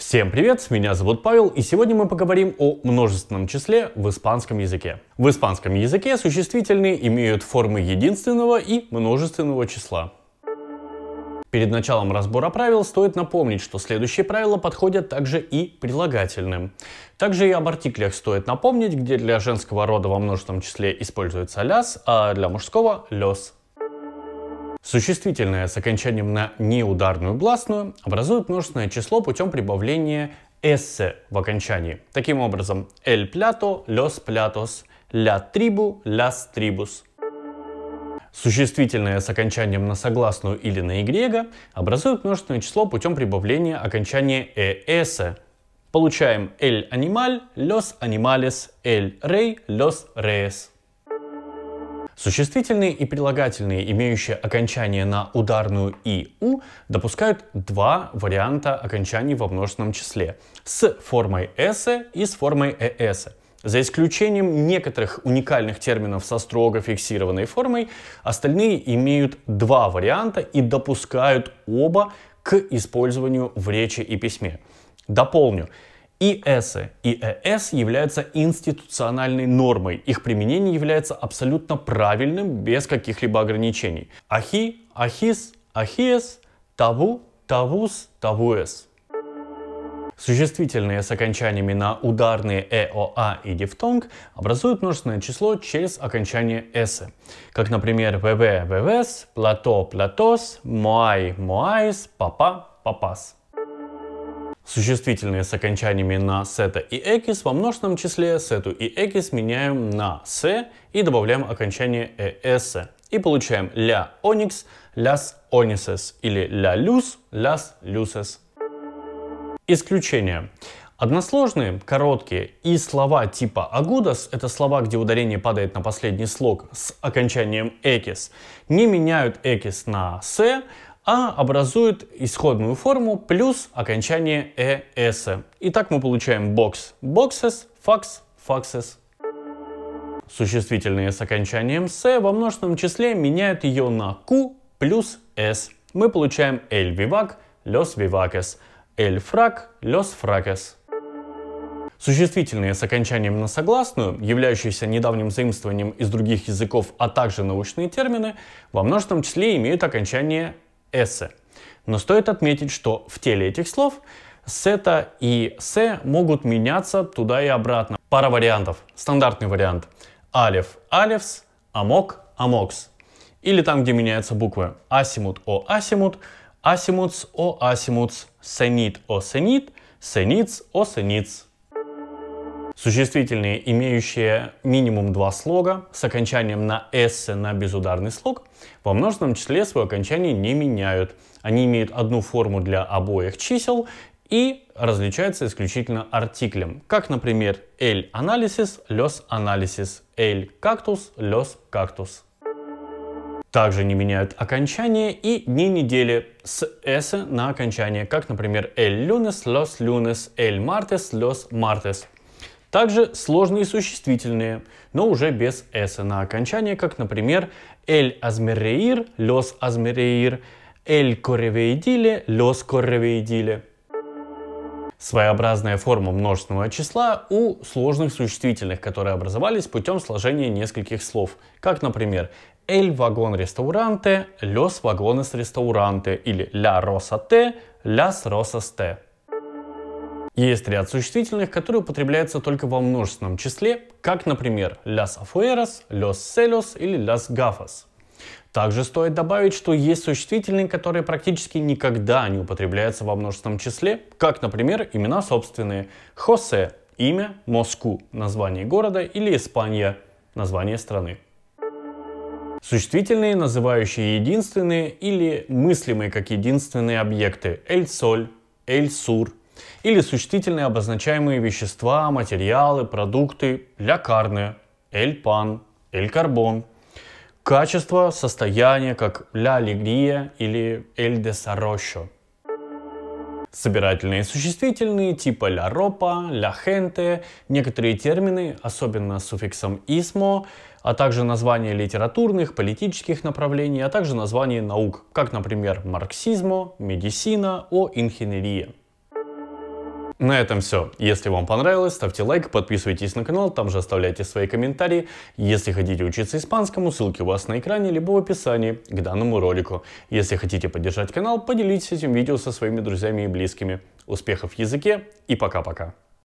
Всем привет, меня зовут Павел, и сегодня мы поговорим о множественном числе в испанском языке. В испанском языке существительные имеют формы единственного и множественного числа. Перед началом разбора правил стоит напомнить, что следующие правила подходят также и прилагательным. Также и об артиклях стоит напомнить, где для женского рода во множественном числе используется «ляс», а для мужского «лёс». Существительное с окончанием на неударную гласную образует множественное число путем прибавления -s в окончании. Таким образом, «el plato», «los platos», «la tribu», «las tribus». Существительное с окончанием на согласную или на «y» образует множественное число путем прибавления окончания -es. «э» Получаем «el animal», «los animales», «el rey», «los reyes». Существительные и прилагательные, имеющие окончание на ударную и у, допускают два варианта окончаний во множественном числе с формой «с» и с формой «э «эс». За исключением некоторых уникальных терминов со строго фиксированной формой, остальные имеют два варианта и допускают оба к использованию в речи и письме. Дополню, ИС и ЭС являются институциональной нормой. Их применение является абсолютно правильным, без каких-либо ограничений. Ахи, ахис, ахиес, табу, тавус, тавуэс. Существительные с окончаниями на ударные э, «а» и дифтонг образуют множественное число через окончание с. как, например, вв, ввс, плато, платос, моай, моайс, папа, папас. Существительные с окончаниями на сета и экис во множественном числе сету и экис меняем на с и добавляем окончание эс. И получаем ля оникс, ляс онисес или ля люс, ляс люсес. Исключение. Односложные, короткие и слова типа агудас, это слова, где ударение падает на последний слог с окончанием экис, не меняют экис на с, а образует исходную форму плюс окончание ES. «э», Итак, мы получаем бокс boxes, fax, faxes. Существительные с окончанием «с» во множественном числе меняют ее на «q» плюс «s». Мы получаем «el vivac» – «los vivaces», «el frac» – «los fraces». Существительные с окончанием на согласную, являющиеся недавним заимствованием из других языков, а также научные термины, во множественном числе имеют окончание эссе. Но стоит отметить, что в теле этих слов сета и се могут меняться туда и обратно. Пара вариантов. Стандартный вариант. Алев – алевс, амок – амокс. Или там, где меняются буквы. Асимут – о асимут, асимутс – о асимутс, сенит – о сенит, сениц – о сениц. Существительные, имеющие минимум два слога, с окончанием на «с» на безударный слог, во множественном числе свое окончание не меняют. Они имеют одну форму для обоих чисел и различаются исключительно артиклем, как, например, «эль анализис», «лёс анализис», «эль кактус», «лёс кактус». Также не меняют окончание и дни недели с «с» на окончание, как, например, «эль люнес», «лёс люнес», «эль мартес», «лёс мартес». Также сложные существительные, но уже без «с» на окончание, как, например, «эль азмереир», «лёс азмереир», «эль корревеидиле», «лёс корревеидиле». Своеобразная форма множественного числа у сложных существительных, которые образовались путем сложения нескольких слов, как, например, «эль вагон ресторанте», «лёс вагонес ресторанте» или «ля росате», «ляс росасте». Есть ряд существительных, которые употребляются только во множественном числе, как, например, las afueras, los celos или las gafas. Также стоит добавить, что есть существительные, которые практически никогда не употребляются во множественном числе, как, например, имена собственные Хосе – имя, Москву – название города или Испания – название страны. Существительные, называющие единственные или мыслимые как единственные объекты – эль соль, эль сур – или существительные обозначаемые вещества, материалы, продукты, ля карне, эль пан, эль карбон, качество, состояние, как ля алегрия или эль де сарошо. Собирательные существительные типа ля ропа, ля хенте, некоторые термины, особенно с суффиксом «исмо», а также названия литературных, политических направлений, а также названия наук, как, например, марксизмо, медицина, о инженерии. На этом все. Если вам понравилось, ставьте лайк, подписывайтесь на канал, там же оставляйте свои комментарии. Если хотите учиться испанскому, ссылки у вас на экране, либо в описании к данному ролику. Если хотите поддержать канал, поделитесь этим видео со своими друзьями и близкими. Успехов в языке и пока-пока.